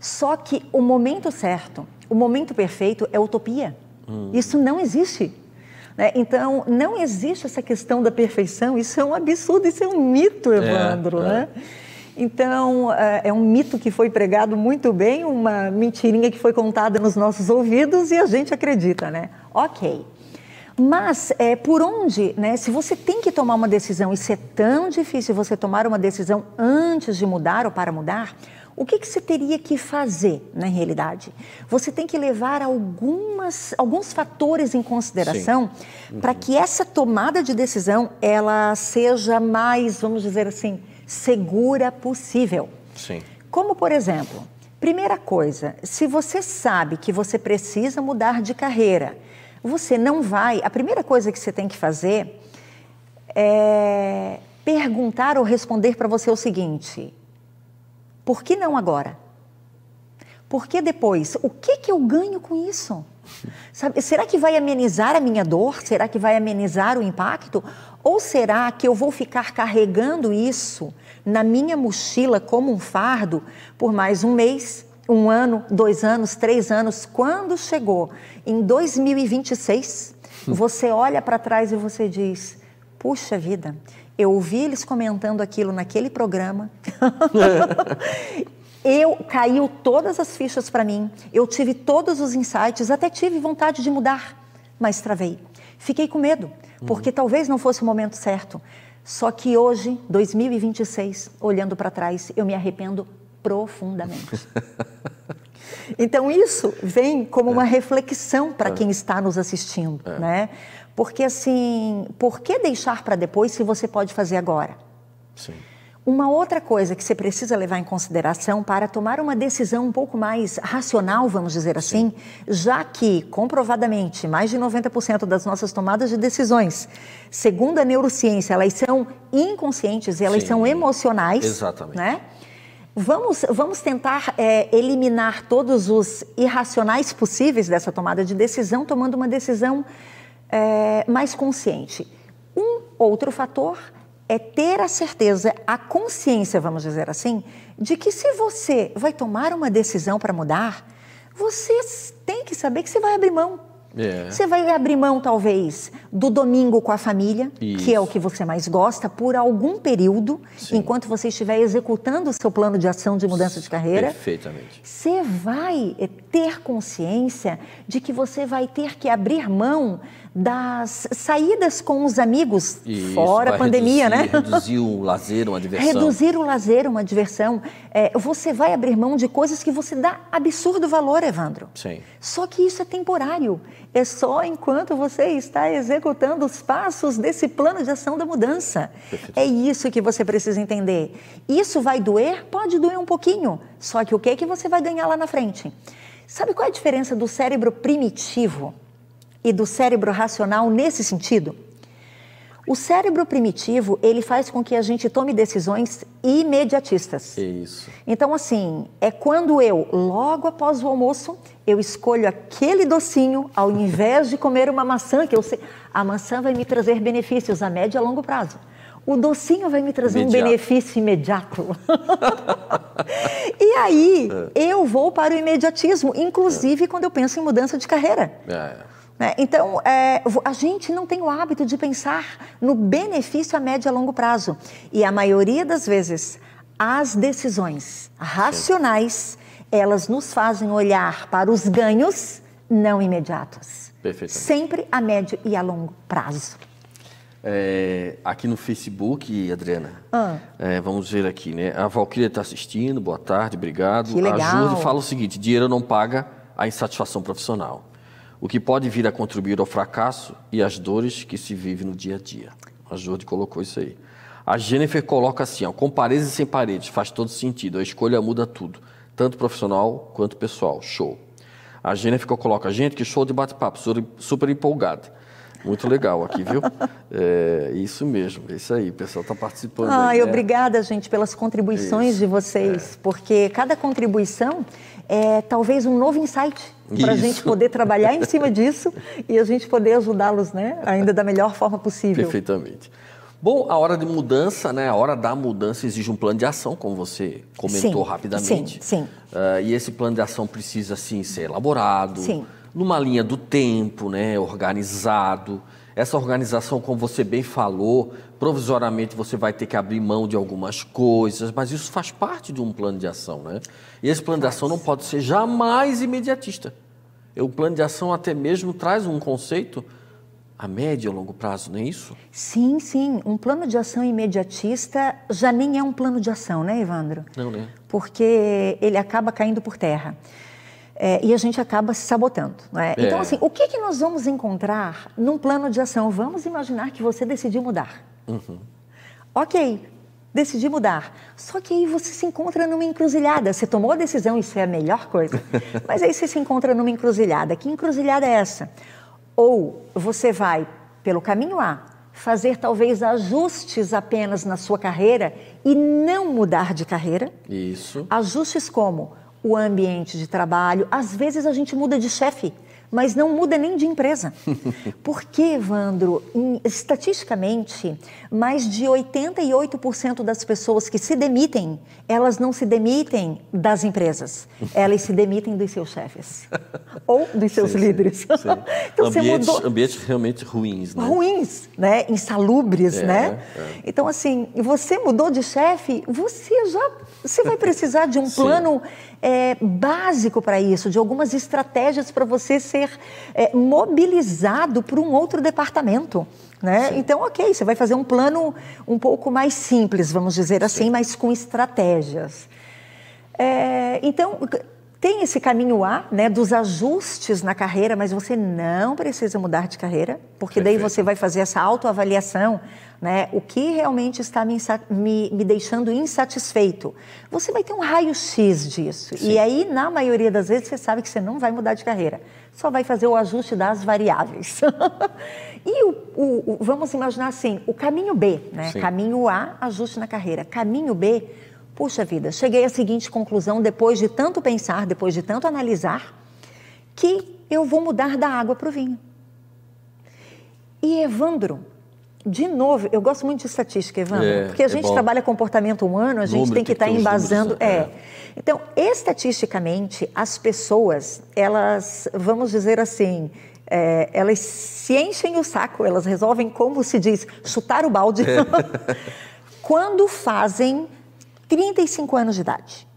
Só que o momento certo, o momento perfeito é utopia. Hum. Isso não existe. Né? Então, não existe essa questão da perfeição. Isso é um absurdo, isso é um mito, é, Evandro. É, né? Então, é, é um mito que foi pregado muito bem, uma mentirinha que foi contada nos nossos ouvidos e a gente acredita, né? Ok. Mas é, por onde, né? Se você tem que tomar uma decisão e se é tão difícil você tomar uma decisão antes de mudar ou para mudar, o que, que você teria que fazer, na realidade? Você tem que levar algumas, alguns fatores em consideração uhum. para que essa tomada de decisão ela seja mais, vamos dizer assim, segura possível. Sim. Como, por exemplo, primeira coisa, se você sabe que você precisa mudar de carreira, você não vai. A primeira coisa que você tem que fazer é perguntar ou responder para você o seguinte por que não agora? Por que depois? O que, que eu ganho com isso? Sabe, será que vai amenizar a minha dor? Será que vai amenizar o impacto? Ou será que eu vou ficar carregando isso na minha mochila como um fardo por mais um mês, um ano, dois anos, três anos? Quando chegou em 2026, você olha para trás e você diz: puxa vida, eu ouvi eles comentando aquilo naquele programa. eu caiu todas as fichas para mim. Eu tive todos os insights, até tive vontade de mudar, mas travei. Fiquei com medo, uhum. porque uhum. talvez não fosse o momento certo. Só que hoje, 2026, olhando para trás, eu me arrependo profundamente. então isso vem como é. uma reflexão para é. quem está nos assistindo, é. né? Porque assim, por que deixar para depois se você pode fazer agora? Sim. Uma outra coisa que você precisa levar em consideração para tomar uma decisão um pouco mais racional, vamos dizer assim, Sim. já que, comprovadamente, mais de 90% das nossas tomadas de decisões, segundo a neurociência, elas são inconscientes e elas Sim. são emocionais. Exatamente. Né? Vamos, vamos tentar é, eliminar todos os irracionais possíveis dessa tomada de decisão, tomando uma decisão é, mais consciente. Um outro fator é ter a certeza, a consciência, vamos dizer assim, de que se você vai tomar uma decisão para mudar, você tem que saber que você vai abrir mão. É. Você vai abrir mão, talvez, do domingo com a família, Isso. que é o que você mais gosta, por algum período, Sim. enquanto você estiver executando o seu plano de ação de mudança de carreira. Perfeitamente. Você vai é, ter consciência de que você vai ter que abrir mão das saídas com os amigos Isso, fora a pandemia, reduzir, né? Reduzir o lazer, uma diversão. Reduzir o lazer, uma diversão. É, você vai abrir mão de coisas que você dá absurdo valor, Evandro. Sim. Só que isso é temporário. É só enquanto você está executando os passos desse plano de ação da mudança. Perfeito. É isso que você precisa entender. Isso vai doer? Pode doer um pouquinho. Só que o que, é que você vai ganhar lá na frente? Sabe qual é a diferença do cérebro primitivo? e do cérebro racional nesse sentido? O cérebro primitivo, ele faz com que a gente tome decisões imediatistas. Isso. Então, assim, é quando eu, logo após o almoço, eu escolho aquele docinho ao invés de comer uma maçã, que eu sei, a maçã vai me trazer benefícios a médio e a longo prazo. O docinho vai me trazer imediato. um benefício imediato. e aí, é. eu vou para o imediatismo, inclusive é. quando eu penso em mudança de carreira. É. Né? Então, é, a gente não tem o hábito de pensar no benefício a médio e a longo prazo. E a maioria das vezes, as decisões racionais, elas nos fazem olhar para os ganhos não imediatos. Perfeito. Sempre a médio e a longo prazo. É, aqui no Facebook, Adriana. Ah. É, vamos ver aqui, né? A Valquíria está assistindo, boa tarde, obrigado. Que legal. A Josi fala o seguinte: dinheiro não paga a insatisfação profissional o que pode vir a contribuir ao fracasso e às dores que se vive no dia a dia. A Jorde colocou isso aí. A Jennifer coloca assim, ó, com paredes e sem paredes, faz todo sentido, a escolha muda tudo, tanto profissional quanto pessoal, show. A Jennifer coloca, gente, que show de bate-papo, super empolgada. Muito legal aqui, viu? É isso mesmo, é isso aí, o pessoal está participando. Ai, aí, né? obrigada, gente, pelas contribuições isso, de vocês, é. porque cada contribuição é, talvez um novo insight para a gente poder trabalhar em cima disso e a gente poder ajudá-los né, ainda da melhor forma possível. Perfeitamente. Bom, a hora de mudança, né? A hora da mudança exige um plano de ação, como você comentou sim, rapidamente. Sim, sim. Uh, e esse plano de ação precisa, sim, ser elaborado, sim. numa linha do tempo, né? Organizado. Essa organização, como você bem falou, provisoriamente você vai ter que abrir mão de algumas coisas, mas isso faz parte de um plano de ação, né? E esse plano de ação não pode ser jamais imediatista. O plano de ação até mesmo traz um conceito a médio e longo prazo, não é isso? Sim, sim. Um plano de ação imediatista já nem é um plano de ação, né, Evandro? Não, né? Porque ele acaba caindo por terra. É, e a gente acaba se sabotando. Né? É. Então, é. assim, o que, que nós vamos encontrar num plano de ação? Vamos imaginar que você decidiu mudar. Uhum. Ok, decidi mudar. Só que aí você se encontra numa encruzilhada. Você tomou a decisão, isso é a melhor coisa. Mas aí você se encontra numa encruzilhada. Que encruzilhada é essa? Ou você vai pelo caminho A, fazer talvez ajustes apenas na sua carreira e não mudar de carreira. Isso. Ajustes como o ambiente de trabalho, às vezes a gente muda de chefe mas não muda nem de empresa. Porque, Evandro, em, estatisticamente, mais de 88% das pessoas que se demitem, elas não se demitem das empresas, elas se demitem dos seus chefes ou dos seus sim, líderes. Sim, sim. então, ambientes, mudou... ambientes realmente ruins, né? Ruins, né? Insalubres, é, né? É. Então, assim, você mudou de chefe, você já você vai precisar de um plano é, básico para isso, de algumas estratégias para você se ser é, mobilizado para um outro departamento. Né? Então, ok, você vai fazer um plano um pouco mais simples, vamos dizer Sim. assim, mas com estratégias. É, então, tem esse caminho A, né, dos ajustes na carreira, mas você não precisa mudar de carreira, porque Perfeito. daí você vai fazer essa autoavaliação né? O que realmente está me, me, me deixando insatisfeito? Você vai ter um raio-x disso. Sim. E aí, na maioria das vezes, você sabe que você não vai mudar de carreira. Só vai fazer o ajuste das variáveis. e o, o, o, vamos imaginar assim, o caminho B, né? Sim. Caminho A, ajuste na carreira. Caminho B, puxa vida, cheguei à seguinte conclusão depois de tanto pensar, depois de tanto analisar, que eu vou mudar da água para o vinho. E Evandro, de novo, eu gosto muito de estatística, Evandro, é, porque a é gente é trabalha comportamento humano, a gente Número, tem que estar tá embasando. Números, é. é. Então, estatisticamente, as pessoas, elas, vamos dizer assim, é, elas se enchem o saco, elas resolvem, como se diz, chutar o balde, é. quando fazem 35 anos de idade.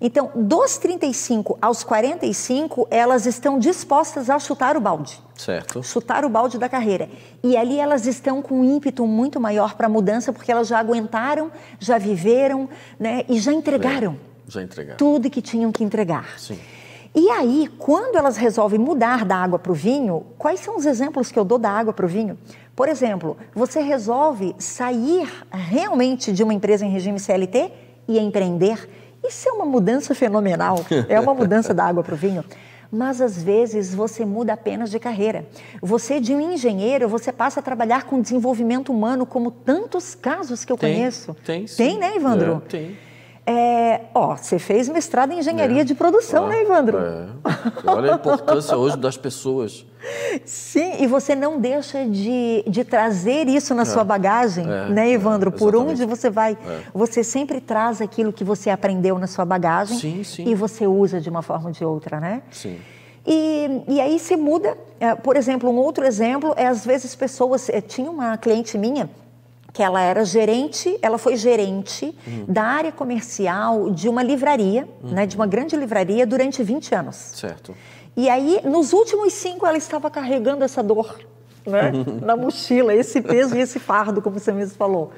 Então, dos 35 aos 45, elas estão dispostas a chutar o balde. Certo. Chutar o balde da carreira. E ali elas estão com um ímpeto muito maior para a mudança, porque elas já aguentaram, já viveram né, e já entregaram. É, já entregaram. Tudo que tinham que entregar. Sim. E aí, quando elas resolvem mudar da água para o vinho, quais são os exemplos que eu dou da água para o vinho? Por exemplo, você resolve sair realmente de uma empresa em regime CLT e empreender isso é uma mudança fenomenal, é uma mudança da água para o vinho. Mas às vezes você muda apenas de carreira. Você é de um engenheiro, você passa a trabalhar com desenvolvimento humano, como tantos casos que eu tem, conheço. Tem, sim. Tem, né, Evandro? É, tem. É, ó, você fez mestrado em engenharia é, de produção, é. né, Ivandro? É. Olha a importância hoje das pessoas. Sim, e você não deixa de, de trazer isso na é, sua bagagem, é. né, Ivandro? É, por onde você vai, você sempre traz aquilo que você aprendeu na sua bagagem sim, sim. e você usa de uma forma ou de outra, né? Sim. E, e aí se muda. Por exemplo, um outro exemplo é às vezes pessoas. Tinha uma cliente minha que ela era gerente, ela foi gerente uhum. da área comercial de uma livraria, uhum. né, de uma uhum. grande livraria durante 20 anos. Certo. E aí, nos últimos cinco, ela estava carregando essa dor né, uhum. na mochila, esse peso e esse fardo, como você mesmo falou.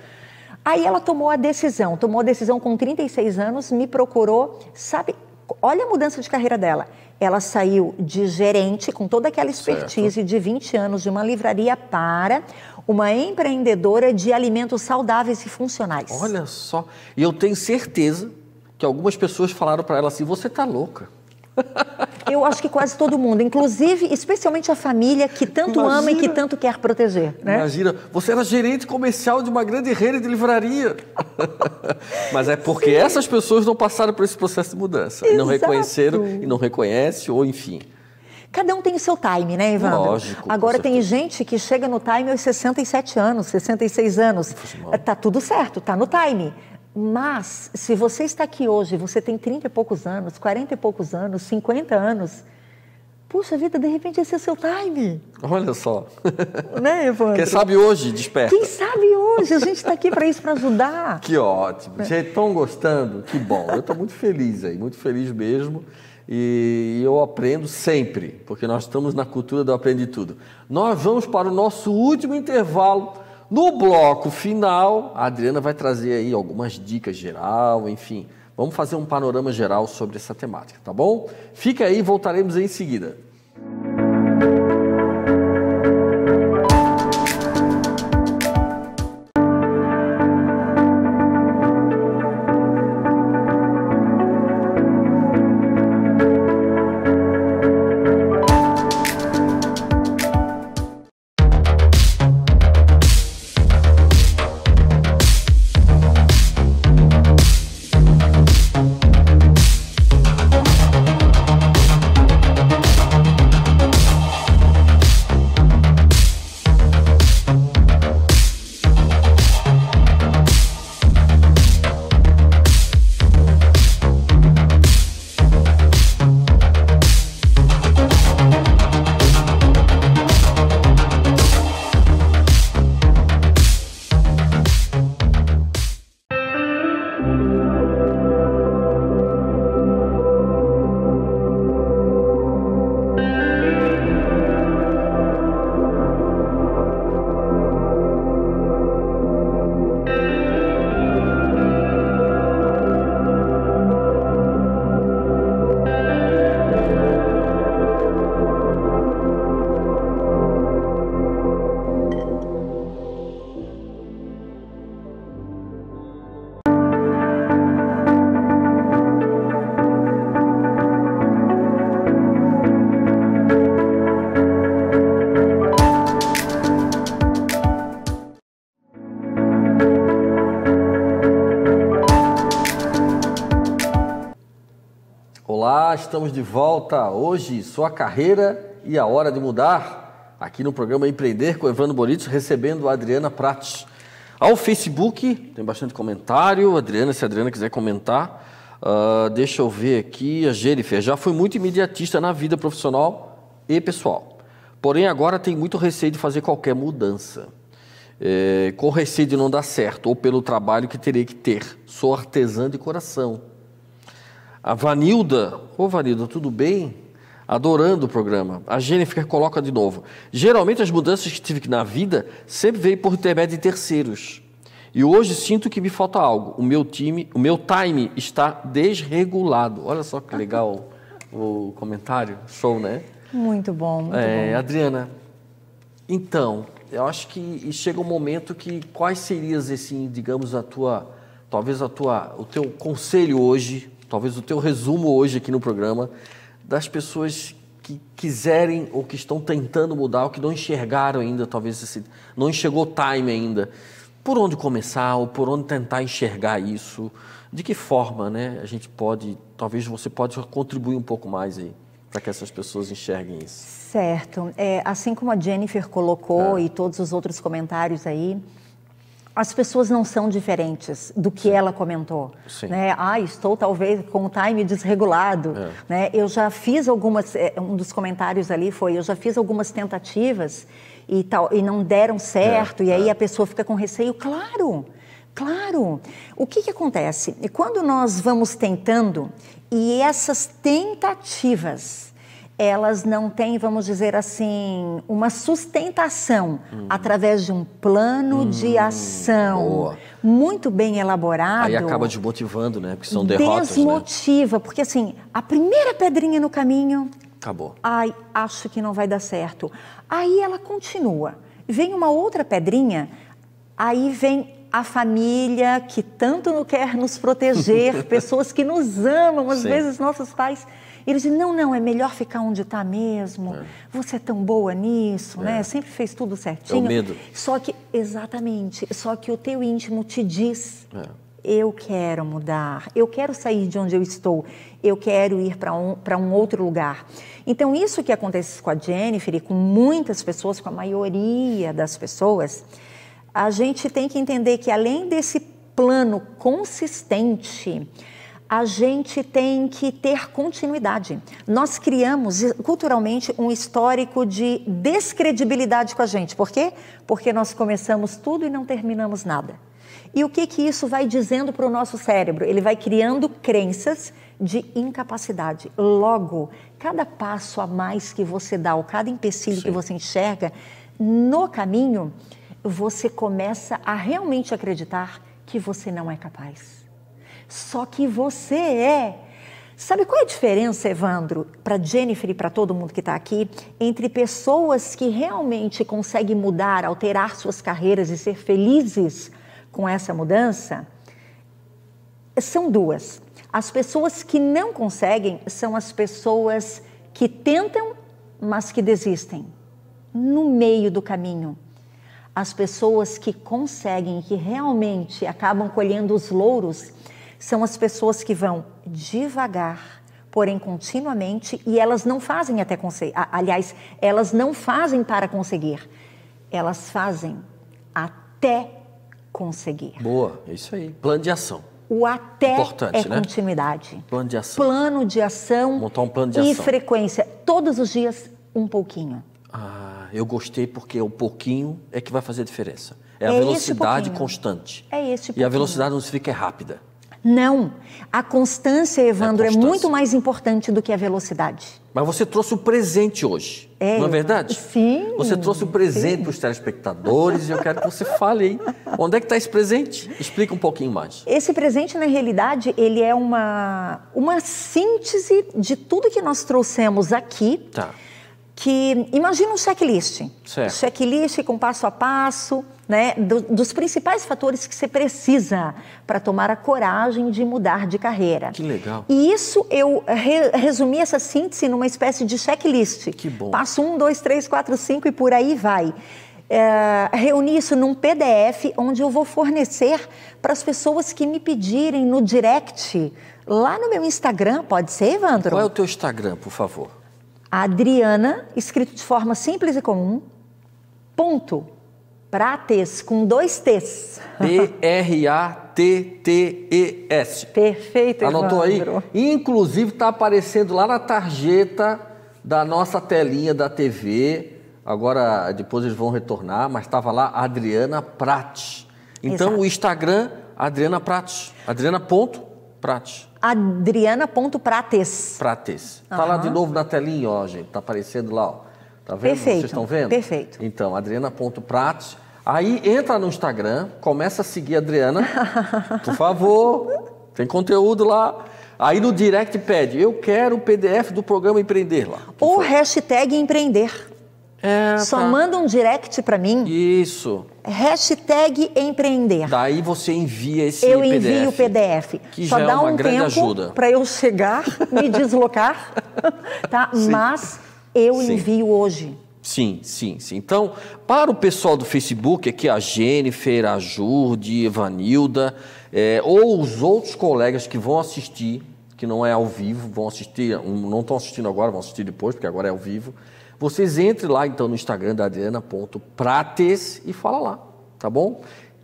Aí ela tomou a decisão, tomou a decisão com 36 anos, me procurou, sabe? Olha a mudança de carreira dela. Ela saiu de gerente, com toda aquela expertise certo. de 20 anos de uma livraria, para uma empreendedora de alimentos saudáveis e funcionais. Olha só, e eu tenho certeza que algumas pessoas falaram para ela assim: você está louca. Eu acho que quase todo mundo, inclusive, especialmente a família que tanto imagina, ama e que tanto quer proteger. Né? Imagina, você era gerente comercial de uma grande rede de livraria. Mas é porque Sim. essas pessoas não passaram por esse processo de mudança. Exato. E não reconheceram, e não reconhecem, ou enfim. Cada um tem o seu time, né, Evandro? Lógico. Agora tem gente que chega no time aos 67 anos, 66 anos. É, tá tudo certo, tá no time. Mas se você está aqui hoje, você tem 30 e poucos anos, 40 e poucos anos, 50 anos, Puxa vida, de repente esse é seu time. Olha só. Né, Evandro? Quem sabe hoje desperta. Quem sabe hoje? A gente está aqui para isso, para ajudar. Que ótimo. Vocês estão gostando? Que bom. Eu estou muito feliz aí, muito feliz mesmo e eu aprendo sempre, porque nós estamos na cultura do aprende tudo. Nós vamos para o nosso último intervalo. No bloco final, a Adriana vai trazer aí algumas dicas geral, enfim, vamos fazer um panorama geral sobre essa temática, tá bom? Fica aí, voltaremos em seguida. estamos de volta. Hoje, sua carreira e a hora de mudar. Aqui no programa Empreender com Evandro Borito, recebendo a Adriana Prates. Ao Facebook, tem bastante comentário. Adriana, se a Adriana quiser comentar. Uh, deixa eu ver aqui. A Jennifer, já foi muito imediatista na vida profissional e pessoal. Porém, agora tem muito receio de fazer qualquer mudança. É, com receio de não dar certo ou pelo trabalho que terei que ter. Sou artesã de coração a Vanilda, ô Vanilda, tudo bem? Adorando o programa. A Jennifer coloca de novo. Geralmente as mudanças que tive na vida sempre veio por intermédio de terceiros. E hoje sinto que me falta algo. O meu time, o meu time está desregulado. Olha só que legal o comentário. Show, né? Muito bom, muito é, bom. Adriana, então, eu acho que chega um momento que quais serias, assim, digamos, a tua, talvez a tua, o teu conselho hoje talvez o teu resumo hoje aqui no programa, das pessoas que quiserem ou que estão tentando mudar, ou que não enxergaram ainda, talvez esse, não chegou o time ainda. Por onde começar ou por onde tentar enxergar isso? De que forma, né? A gente pode, talvez você pode contribuir um pouco mais aí para que essas pessoas enxerguem isso. Certo. É, assim como a Jennifer colocou é. e todos os outros comentários aí, as pessoas não são diferentes do que Sim. ela comentou. Sim. Né? Ah, estou talvez com o time desregulado. É. Né? Eu já fiz algumas, é, um dos comentários ali foi, eu já fiz algumas tentativas e tal, e não deram certo, é. e aí é. a pessoa fica com receio. Claro, claro. O que, que acontece? E quando nós vamos tentando, e essas tentativas elas não têm, vamos dizer assim, uma sustentação hum. através de um plano hum. de ação Boa. muito bem elaborado. Aí acaba desmotivando, né? Porque são derrotas. Né? Desmotiva, né? porque assim, a primeira pedrinha no caminho. Acabou. Ai, acho que não vai dar certo. Aí ela continua. Vem uma outra pedrinha, aí vem a família que tanto não quer nos proteger, pessoas que nos amam, às Sim. vezes nossos pais ele disse, não, não, é melhor ficar onde está mesmo, é. você é tão boa nisso, né? é. né? Sempre fez tudo certinho. É o medo. Só que, exatamente, só que o teu íntimo te diz, é. eu quero mudar, eu quero sair de onde eu estou, eu quero ir para um, um outro lugar. Então, isso que acontece com a Jennifer e com muitas pessoas, com a maioria das pessoas, a gente tem que entender que além desse plano consistente a gente tem que ter continuidade. Nós criamos culturalmente um histórico de descredibilidade com a gente. Por quê? Porque nós começamos tudo e não terminamos nada. E o que, que isso vai dizendo para o nosso cérebro? Ele vai criando crenças de incapacidade. Logo, cada passo a mais que você dá, ou cada empecilho Sim. que você enxerga no caminho, você começa a realmente acreditar que você não é capaz só que você é. Sabe qual é a diferença, Evandro, para Jennifer e para todo mundo que está aqui, entre pessoas que realmente conseguem mudar, alterar suas carreiras e ser felizes com essa mudança? São duas. As pessoas que não conseguem são as pessoas que tentam, mas que desistem no meio do caminho. As pessoas que conseguem, que realmente acabam colhendo os louros, são as pessoas que vão devagar, porém continuamente, e elas não fazem até conseguir. Aliás, elas não fazem para conseguir, elas fazem até conseguir. Boa, é isso aí. Plano de ação. O até Importante, é né? continuidade. Plano de ação. Plano de ação. Montar um plano de e ação. E frequência. Todos os dias, um pouquinho. Ah, eu gostei porque o pouquinho é que vai fazer a diferença. É a é velocidade constante. É esse pouquinho. E a velocidade não se fica é rápida. Não. A constância, é Evandro, é, constância. é muito mais importante do que a velocidade. Mas você trouxe o presente hoje, é, não é verdade? Sim. Você trouxe o presente para os telespectadores e eu quero que você fale aí. Onde é que está esse presente? Explica um pouquinho mais. Esse presente, na realidade, ele é uma, uma síntese de tudo que nós trouxemos aqui. Tá que imagina um checklist. Certo. Checklist com passo a passo, né, do, dos principais fatores que você precisa para tomar a coragem de mudar de carreira. Que legal. E isso eu re, resumi essa síntese numa espécie de checklist. Que bom. Passo um, dois, três, quatro, cinco e por aí vai. É, reuni isso num PDF onde eu vou fornecer para as pessoas que me pedirem no direct, lá no meu Instagram, pode ser, Evandro? Qual é o teu Instagram, por favor? Adriana, escrito de forma simples e comum, ponto, Prates, com dois T's. P-R-A-T-T-E-S. Perfeito, Anotou aí? Inclusive, está aparecendo lá na tarjeta da nossa telinha da TV. Agora, depois eles vão retornar, mas estava lá Adriana Prates. Então, Exato. o Instagram, Adriana Prates. Adriana ponto Prates. Adriana.prates. Prates. Tá lá de novo na telinha, ó, gente. Tá aparecendo lá, ó. Tá vendo? Perfeito. Vocês estão vendo? Perfeito. Então, Adriana.prates. Aí entra no Instagram, começa a seguir a Adriana. Por favor, tem conteúdo lá. Aí no direct pede, eu quero o PDF do programa Empreender lá. Ou foi? hashtag empreender. É, Só tá. manda um direct para mim. Isso hashtag empreender. Daí você envia esse eu PDF. Eu envio o PDF. Que Só já é dá é uma um grande tempo para eu chegar, me deslocar, tá? Sim. Mas eu sim. envio hoje. Sim, sim, sim. Então, para o pessoal do Facebook, aqui a Jennifer, a Jurde, Evanilda, é, ou os outros colegas que vão assistir, que não é ao vivo, vão assistir, não estão assistindo agora, vão assistir depois, porque agora é ao vivo. Vocês entrem lá então no Instagram da Adriana.prates e fala lá, tá bom?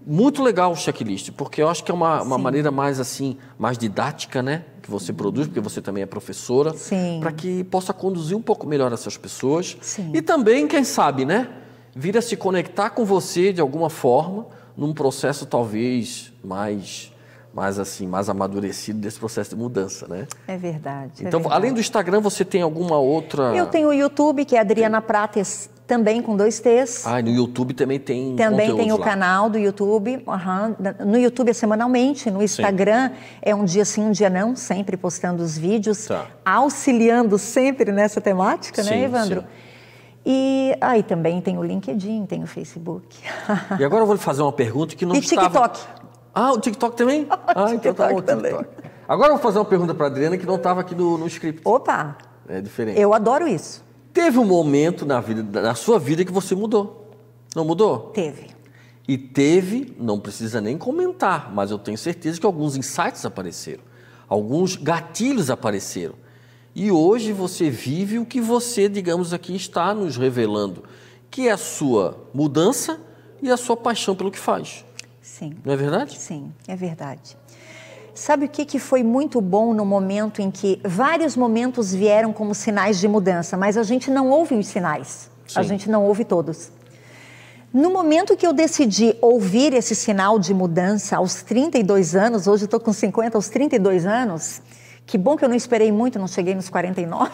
Muito legal o checklist, porque eu acho que é uma, uma maneira mais assim, mais didática, né? Que você produz, porque você também é professora, para que possa conduzir um pouco melhor essas pessoas. Sim. E também, quem sabe, né? Vir a se conectar com você de alguma forma, num processo talvez mais mais assim, mais amadurecido desse processo de mudança, né? É verdade. É então, é verdade. além do Instagram, você tem alguma outra? Eu tenho o YouTube, que é Adriana Prates, também com dois T's. Ah, no YouTube também tem Também tem o lá. canal do YouTube. Uhum. No YouTube é semanalmente, no Instagram sim. é um dia sim, um dia não, sempre postando os vídeos, tá. auxiliando sempre nessa temática, né, sim, né, Evandro? Sim. E aí ah, também tem o LinkedIn, tem o Facebook. E agora eu vou lhe fazer uma pergunta que não e estava... TikTok. Ah, o TikTok também? Ah, então tá bom, o TikTok. Agora eu vou fazer uma pergunta para Adriana que não estava aqui no, no script. Opa! É diferente. Eu adoro isso. Teve um momento na vida, na sua vida que você mudou. Não mudou? Teve. E teve, não precisa nem comentar, mas eu tenho certeza que alguns insights apareceram, alguns gatilhos apareceram. E hoje você vive o que você, digamos aqui, está nos revelando, que é a sua mudança e a sua paixão pelo que faz. Sim. Não é verdade? Sim, é verdade. Sabe o que, que foi muito bom no momento em que vários momentos vieram como sinais de mudança, mas a gente não ouve os sinais, Sim. a gente não ouve todos. No momento que eu decidi ouvir esse sinal de mudança aos 32 anos, hoje estou com 50, aos 32 anos, que bom que eu não esperei muito, não cheguei nos 49,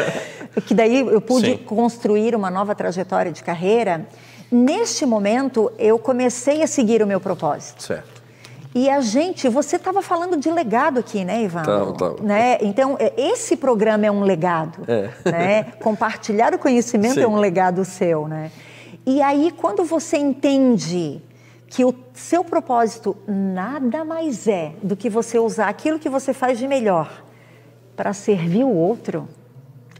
que daí eu pude Sim. construir uma nova trajetória de carreira. Neste momento, eu comecei a seguir o meu propósito. Certo. E a gente, você estava falando de legado aqui, né, Ivan? Tava, tava. Né? Então, é, esse programa é um legado. É. Né? Compartilhar o conhecimento é Sim. é um legado seu, né? E aí, quando você entende que o seu propósito nada mais é do que você usar aquilo que você faz de melhor para servir o outro,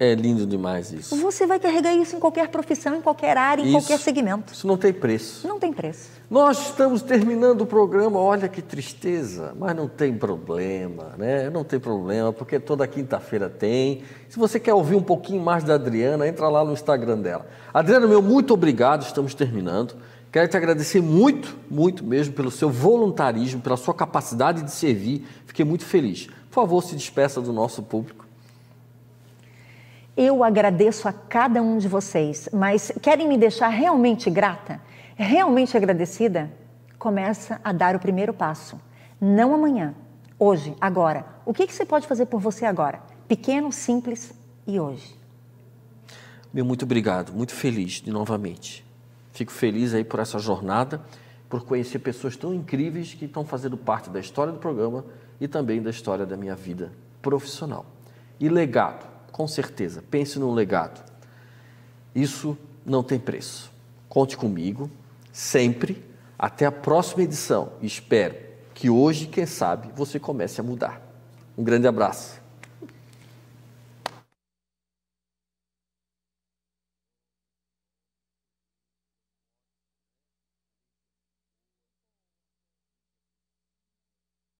é lindo demais isso. Você vai carregar isso em qualquer profissão, em qualquer área, em isso, qualquer segmento. Isso não tem preço. Não tem preço. Nós estamos terminando o programa, olha que tristeza, mas não tem problema, né? Não tem problema, porque toda quinta-feira tem. Se você quer ouvir um pouquinho mais da Adriana, entra lá no Instagram dela. Adriana, meu muito obrigado, estamos terminando. Quero te agradecer muito, muito mesmo pelo seu voluntarismo, pela sua capacidade de servir. Fiquei muito feliz. Por favor, se despeça do nosso público. Eu agradeço a cada um de vocês, mas querem me deixar realmente grata, realmente agradecida? Começa a dar o primeiro passo. Não amanhã, hoje, agora. O que, que você pode fazer por você agora? Pequeno, simples e hoje. Meu muito obrigado, muito feliz de novamente. Fico feliz aí por essa jornada, por conhecer pessoas tão incríveis que estão fazendo parte da história do programa e também da história da minha vida profissional. E legado, com certeza, pense num legado. Isso não tem preço. Conte comigo, sempre. Até a próxima edição. Espero que hoje, quem sabe, você comece a mudar. Um grande abraço.